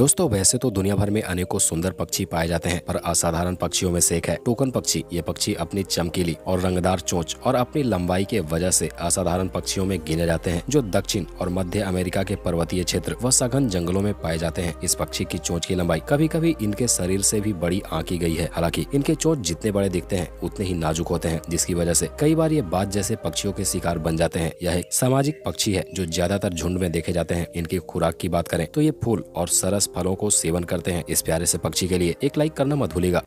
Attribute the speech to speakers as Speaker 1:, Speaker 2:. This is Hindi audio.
Speaker 1: दोस्तों वैसे तो दुनिया भर में अनेकों सुंदर पक्षी पाए जाते हैं पर असाधारण पक्षियों में से एक है टोकन पक्षी ये पक्षी अपनी चमकीली और रंगदार चोंच और अपनी लंबाई के वजह से असाधारण पक्षियों में गिने जाते हैं जो दक्षिण और मध्य अमेरिका के पर्वतीय क्षेत्र व सघन जंगलों में पाए जाते हैं इस पक्षी की चोंच की लंबाई कभी कभी इनके शरीर से भी बड़ी आंकी गई है हालांकि इनके चोंच जितने बड़े दिखते हैं उतने ही नाजुक होते हैं जिसकी वजह से कई बार ये बात जैसे पक्षियों के शिकार बन जाते हैं यह एक सामाजिक पक्षी है जो ज्यादातर झुंड में देखे जाते हैं इनकी खुराक की बात करें तो ये फूल और सरस फलों को सेवन करते हैं इस प्यारे से पक्षी के लिए एक लाइक करना मत भूलेगा